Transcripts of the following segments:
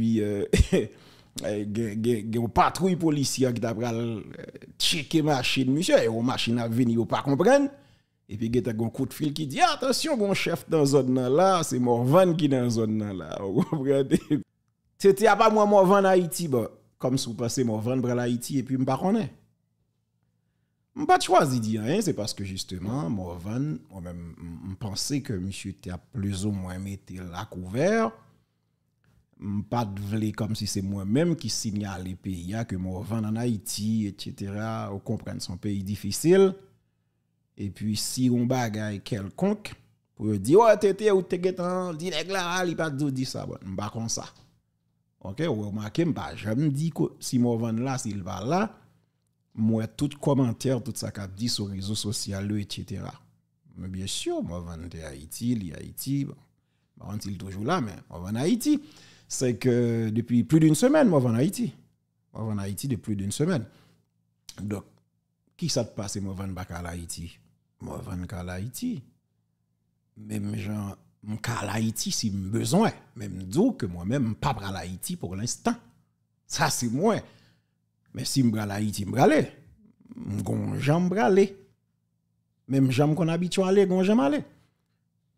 puis euh, a euh, patrouille policière qui t'a pral euh, checker machine monsieur et la machine a venu comprenez pas comprendre et puis il y a un coup de fil qui dit attention mon chef dans zone là c'est Morvan qui dans zone là vous comprenez c'était pas moi Morvan Haïti bon. comme si vous pensez Morvan dans Haïti et puis me pas connais pas choisi dire hein, c'est parce que justement Morvan moi-même pensais que monsieur était plus ou moins mis la couvert pas de comme si c'est moi-même qui signale les pays hein, que moi vends en Haïti, etc. Ou comprendre son pays difficile. Et puis si on bagaille quelconque, pour dire, ouais, t'étais ou t'es guetant, dis là, il pas de dire ça. Bon, pas comme ça. Ok, ou remarquez, pas me dis que si moi vends là, s'il va là, moi tout commentaire, tout ça qu'a dit sur les réseaux sociaux, etc. Mais bien sûr, moi à Haïti, li Haïti, bon, on est toujours là, mais on en Haïti c'est que depuis plus d'une semaine, moi, en Haïti. Moi, en Haïti depuis plus d'une semaine. Donc, qui ça te passe, moi, en à Haïti Moi, en à Haïti. Même gens, mon car à Haïti si besoin. Même dire que moi-même, pas à Haïti pour l'instant. Ça, c'est moi. Mais si je vais à Haïti, je vais Haïti. Je vais Haïti. Même si qu'on habitue en aller, je aller.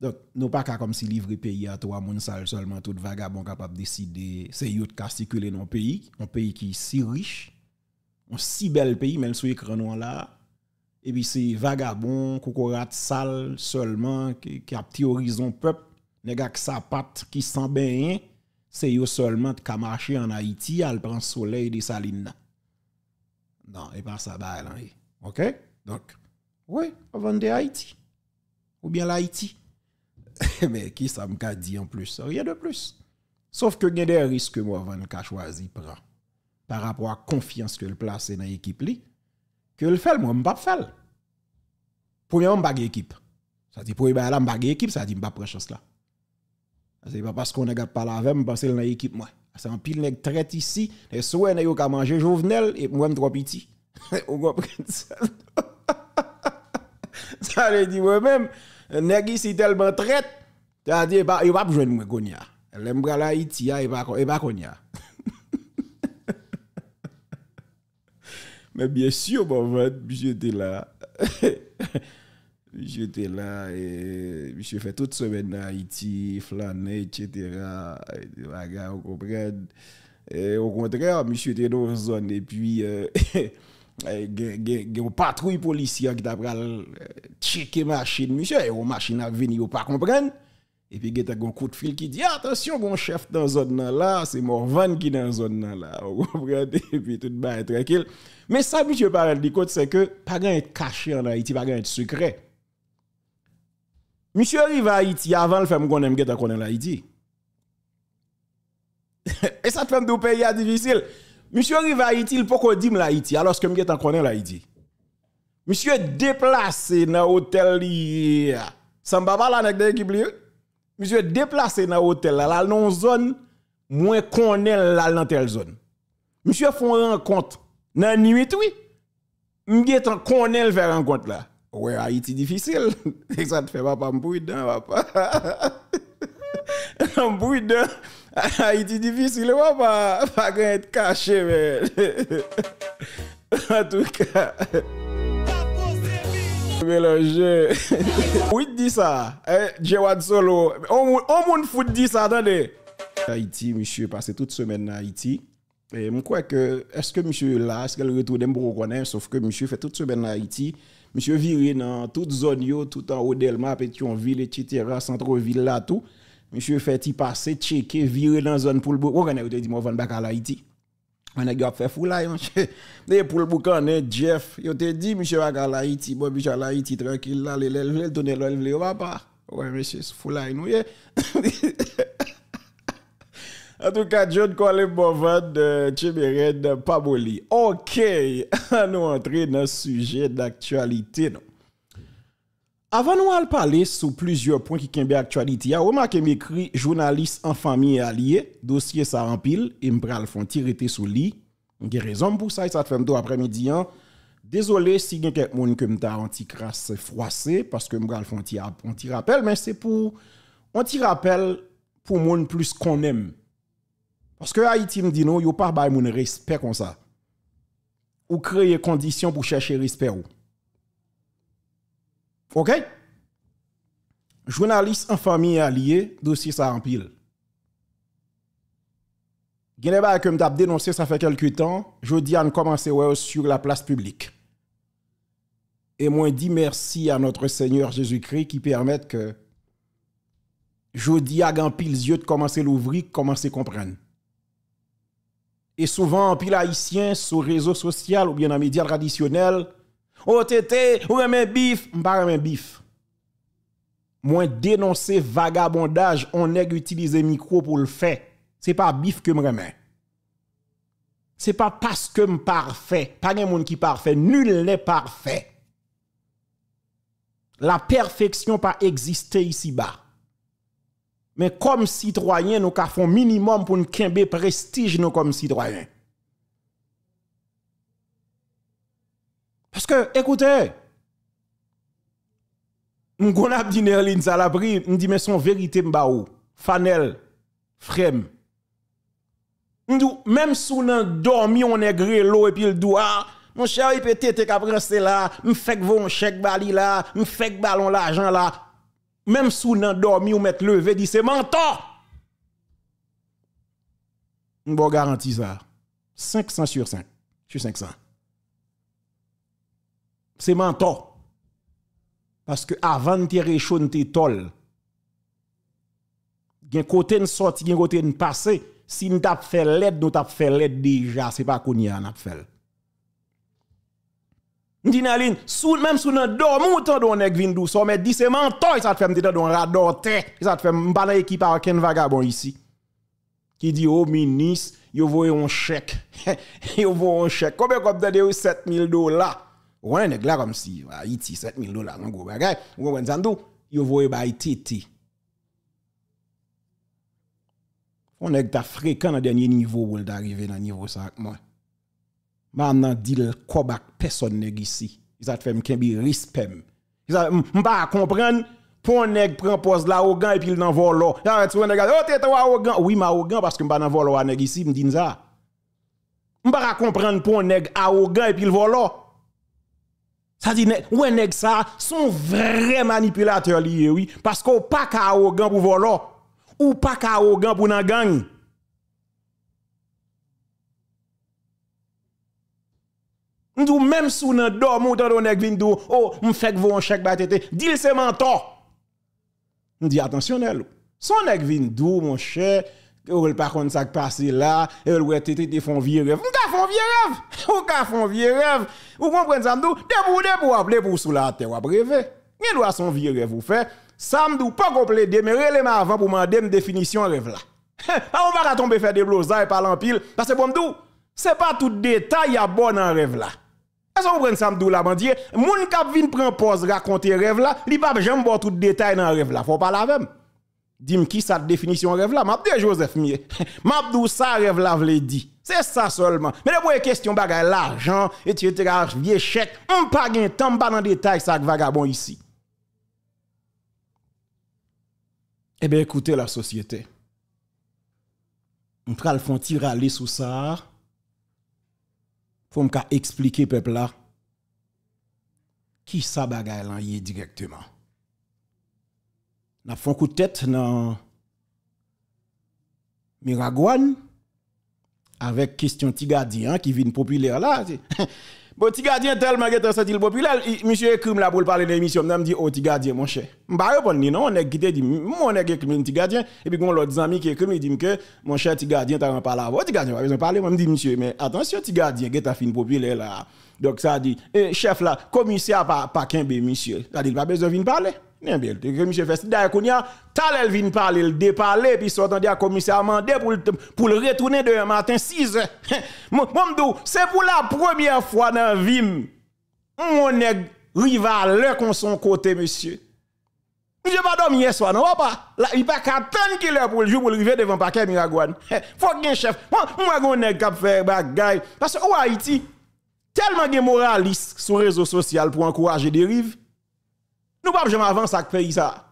Donc, nous pas comme si livrer pays à trois monde sale seulement tout vagabond capable de décider, c'est yo qui circuler dans pays, un pays qui est si riche, un si bel pays même sous écran là. Et puis c'est vagabond, cocorat sale seulement qui a petit horizon peuple, nèg que sa patte qui sent bien, c'est yo seulement qui marcher en Haïti, prennent prend soleil des salines. Non, et pas ça bah, là. OK? Donc, oui, on de Haïti. Ou bien l'Haïti. mais qui ça me dit en plus Rien de plus. Sauf que il y a des risques que moi je choisi prend par rapport à la confiance que le place dans l'équipe que le fait moi pas faire. Premièrement, pas équipe. Ça dit pour là pas équipe, ça dit pas prendre chance là. C'est pas parce qu'on a pas la avec parce que dans l'équipe moi. C'est un pile nèg traite ici, et souhait nèg ka manger Jovenel et moi trop petit. On comprend ça. Ça dit moi-même nèg ici tellement traite, cest dit dire bah, il va pas joindre moi konya. L'aime la haiti hein, il va il va konya. Mais bien sûr, bon, j'étais là. j'étais là et je fais toute semaine en Haïti, flâner, etc. au comprenez? Et, au contraire, monsieur était dans une zone et puis. Euh, Eh, g- une patrouille policière qui t'a pral euh, checker machine monsieur et la machine a venu parc pas et puis il y a un coup de fil qui dit attention mon chef dans zone là c'est Morvan qui dans zone là vous comprenez et puis tout être tranquille mais ça monsieur par exemple, c'est que pas grand être caché en Haïti pas grand être secret monsieur arrive à Haïti avant le fait qu'on aime est en Haïti et ça fait un pays difficile Monsieur arrive à Haïti, il peut pas dire l'Haïti, alors que je connais l'Haïti. Monsieur déplacé dans l'hôtel. Sambaba là, avec l'équipe Monsieur déplacé dans l'hôtel, là, non zone, moins connaît là, dans telle zone. Monsieur font rencontre dans la nuit, oui. en tan vers faire rencontre là. Ouais, Haïti difficile. ça te fait pas me dedans, papa. Mbouy de, Aiti di visi le wap pa, pa gen ete kache men. A tout ka. Mbe lo je. Mbouy di sa, eh, Djawad Solo. O moun foute di sa, tande. Aiti, msye pase tout semen na Aiti. Mkwe ke, eske msye la, eske l retou dem brokwane, sof ke msye fe tout semen na Aiti. Msye viri nan tout zon yo, tout an ou del map, et yon vil etitera, sentro vil la tou. monsieur fait y passer, checker, virer dans la zone pour le boucan. On a dit, moi, je vais à Haïti. On a fait fou là, monsieur. Pour le boucan, Jeff, il te dit, monsieur, va à Haïti. Bon, monsieur, à Haïti, tranquille, là, les lèvres, le donner le lèvres, papa. Ouais, monsieur, c'est fou là, nous, En tout cas, John Colin Bovad, de euh, Paboli. Ok, nous entrer dans le sujet d'actualité, non. Avan nou al pale sou plusieurs pon ki kembe aktualiti ya, ou ma kem ekri, jounalist an fami e alie, dosye sa an pil, e mbra al fon tirite sou li, gen rezon pou sa y sa tremdo apre midi an, dezole si gen ket moun kemta antikras se froase, paske mbra al fon tirapel, men se pou antirapel pou moun plus kon em. Paske ayitim di nou, yo par bay moun respek kon sa. Ou kreye kondisyon pou cheshe respek ou. Ou kreye kondisyon pou cheshe respek ou. OK Journaliste en famille allié, dossier ça en pile. Geneva, que m'a dénoncé ça fait quelques temps, je dis à sur la place publique. Et moi, dis merci à notre Seigneur Jésus-Christ qui permet que je dis à pile yeux de commencer l'ouvrir, commencer à comprendre. Et souvent, en pile haïtien, sur réseaux sociaux ou bien dans les médias traditionnels, ou tete, ou remet bif, un bif. Moi dénoncer vagabondage, on a utilisé micro pour le faire. C'est pas bif que me Ce C'est pas parce que me parfait, pas un monde qui parfait, nul n'est parfait. La perfection pas exister ici-bas. Mais comme citoyen, nous avons un minimum pour nous quimber prestige nous comme citoyen. Parce que, écoutez, m'gon a dit c'est Salabri, vérité, mais son vérité m'baou, Fanel, Frem. M'dou, même sous nan dormi, on est gré l'eau et puis le doua, ah, mon cher, il peut te qu'à là, M'fèk que vos chèque bali là, M'fèk que ballon l'argent là. Même sous nan dormi, ou met levé, dit c'est mentor. M'bon garantis ça. 500 sur 5. Sur 500 c'est menton. Parce que avant de tu es tol. Gen côté une sortie, gen côté une passé. Si nous as fait l'aide, nous t'a fait l'aide déjà, c'est pas qu'on y a fait. sou, même sous dormi, dormou tan don nèg Vindou. dou, Mais dis c'est menton, ça te fait un don ça te fait m'bana équipe à un vagabond ici. Qui dit oh ministre, yo veux un chèque. yo veux un chèque. Combien comme de 7000 dollars Ou gwen neg la kom si, yi ti set mil dola, nou gwen zandou, yu vou e bayi ti ti. Ou neg ta frek, kan a denye nivou wou l da rive nan nivou sa akman. Man nan dil, kobak peson neg isi, izat fe mken bi rispem. Izat, mba a kompren, pou neg pren pos la ogan, epi l nan volo. Yare tswen neg a, o oh, te te wa ogan, oui ma ogan, paske mba nan volo aneg isi, mdin za. Mba a kompren pou neg a ogan, epi l volo, Ça dit, ou un ça, sont vrais manipulateurs liés, oui. Parce qu'on pas arrogant pour voler, ou pas arrogant pour nan gang. Nous même sous nan dorm ou dans nèg vin dou, oh, m'fèk vous un chèque batete, dis c'est mentor. On dit attentionnel. Son nek vin dou, mon cher, Kè ou l pa kon sak pase la, e ou l wè te te te fon vie rev. Mka fon vie rev? Mka fon vie rev? Ou kon pren samdou, debou debou ap, debou sou la atè wap revè. Mè do a son vie rev ou fè, samdou, pa komple deme, relè mè avan pou man deme definisyon rev la. Ha, ou mwa ratonbe fè deblo zay e palan pil, la se bon mdou, se pa tout detay ya bon nan rev la. E a son pren samdou la man diye, moun kap vin pren poz rakonte rev la, li pa jèm bon tout detay nan rev la, fò pal avèm. Dim ki sa definisyon rev la? Mabde Joseph miye. Mabde ou sa rev la vle di. Se sa solman. Mene boye kestyon bagay la. Jan, eti eti gar, vie chek. Mpa gen tamba nan detay sa ak vagabon isi. Ebe eh ekoute la sosyete. Mpral fonti rale sou sa. Fom ka eksplike pepla. Ki sa bagay lanye direkteman. n'a fait un tête dans Miragouane avec question Tigardien qui qui vient populaire là. Bon, Tigardien tellement que tu senti populaire, monsieur écrit là pour parler de l'émission, m'a dit oh Tigardien mon cher. M'pa répondre non, on est guidé on dit e e mon est écrit petit et puis quand l'autre ami qui écrit il dit que mon cher Tigardien tu t'a pas là. Oh petit gardien, pas besoin parler, me dis « monsieur mais attention Tigardien tu t'as fait une populaire là. Donc ça dit, eh, chef là, commissaire pas pas qu'un monsieur. Ça dit, pas besoin de parler. Bien, bien. Le monsieur fait, d'ailleurs, qu'on y a, tal elle vient parler, le déparler, puis s'entend à commissaire mandé pour, pour le retourner demain matin 6 heures. Mon c'est pour la première fois dans la vie, mon nègre rival, qu'on son côté, monsieur. je pas dormi hier soir, non, pas. Là, il pas qu'à attendre qu'il est pour le jour pour arriver devant paquet Miragouane. Faut qu'il un chef. Moi, moi, on est cap faire bagaille. Parce que, au Haïti, tellement de moralistes sur les réseaux sociaux pour encourager des rives. nous ne pouvons jamais avancer avec le pays. Ça.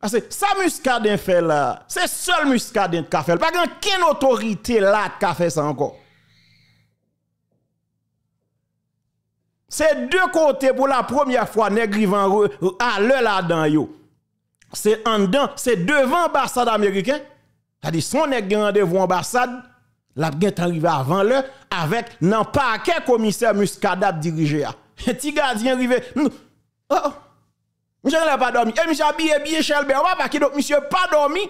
Parce que ça muscadin fait là, c'est seul muscadin qui fait. Pas quelle autorité là qui fait ça encore. C'est deux côtés pour la première fois, nègre à l'heure là-dedans. C'est en dedans, c'est devant l'ambassade américaine. C'est-à-dire, son nègre ambassade, la est arrivé avant le avec n'importe quel commissaire Muscadab dirigé. Petit gardien arrivé. Oh, oh, monsieur n'a pas dormi. Et eh, monsieur habillé bien chelbe. On pas qui donc monsieur pas dormi.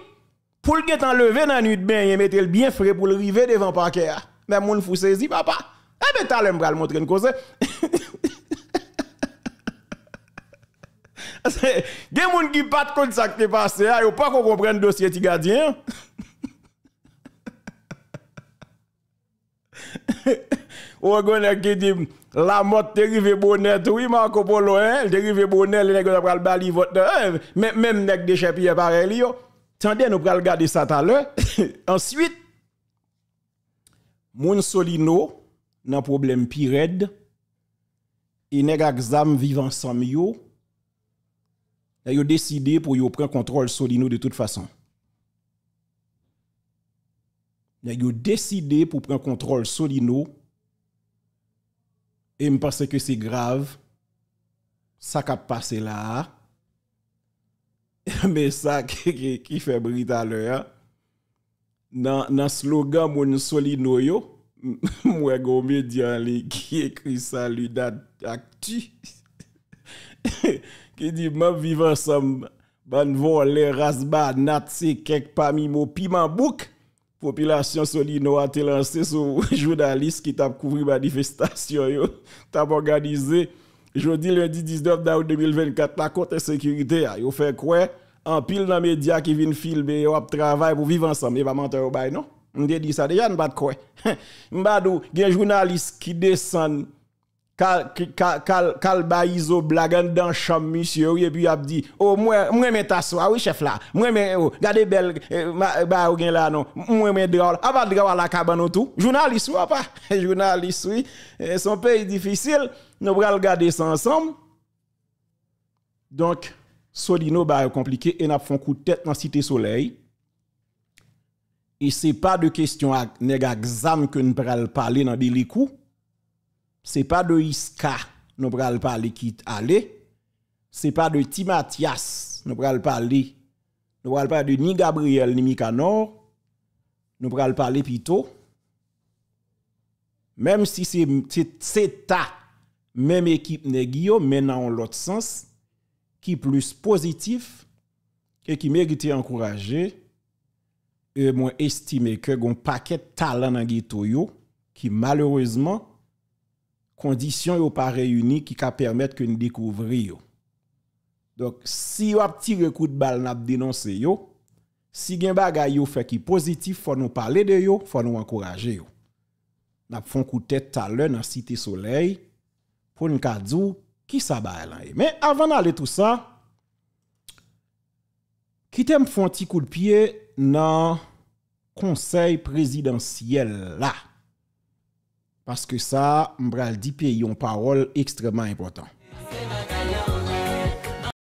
Pour le get enlevé dans nuit de bain, il le bien frais pour le river devant parquet. Mais moun fou saisi papa. Eh ben t'as l'aime le montrer une cause. Gen moun qui pas de contact passé, yon pas qu'on comprenne dossier petit gardien. Ou connaît qui dit la motte dérivé bonnet, oui, Marco Polo, hein, eh, dérivé bonnet, les nègres pral bali vote, même même nèg de eh, chapier pareil yo. Tendez nous pral garder ça tout à l'heure. Ensuite moun Solino nan problème pirède et nèg exam vivant ensemble yo. Ils ont décidé pour yo le contrôle Solino de toute façon ont décidé pour prendre contrôle Solino. Et je pense que c'est grave. Ça qui a passé là. Mais ça qui, fait bruit à l'heure. Dans le slogan mon Solino, yo, moi, go qui écrit ça, lui, actu qui dit, ma vivant ensemble, les rasba, nat, c'est quelque parmi mon piment bouc population Solino a été sous sur journaliste qui t'a couvert manifestation yo t'a organisé jeudi lundi 19 d'août 2024 la côte sécurité a ah, yo fait quoi en pile dans médias qui viennent filmer yo travail pour vivre ensemble il eh, va mentir au bail non on dit ça déjà ne pas quoi m'badou un journaliste qui descend Kal Baizo blague dans champ monsieur, et puis a dit, oh, moi, moi, mes tasses, ah oui, chef là, moi, mais, oh, gardez belle, eh, eh, bah, ou là, non, moi, met drôle, a ah, pas bah, drôle la cabane tout, journaliste ou pas, journaliste, oui, eh, son pays difficile, nous allons regarder ça ensemble. Donc, Solino, bah, compliqué, et n'a font coup de tête dans Cité Soleil. Et c'est pas de question à nèg exam que nous parler dans des coups c'est pas de Iska nous pral parler qui Ce c'est pas de Timatias nous pral parler nous pral parler de ni Gabriel ni Mikanor, nous pas parler plutôt même si c'est ta même équipe mais dans l'autre sens qui plus positif et qui mérite encourager et moi estimé que un paquet talent dans ghetto qui malheureusement conditions ne pas réunies qui permettent que nous découvrions. Donc, si vous avez tiré coup de balle, nous dénoncé. Si vous avez fait qui positif, faut nous parler de vous, faut nous encourager. Nous avons fait un coup de tête tout à l'heure dans la Cité Soleil pour nous dire qui ça Mais avant d'aller tout ça, qui t'aime font un petit coup de pied dans le conseil présidentiel là. Paske sa, mbral dipe yon parol ekstreman impotant.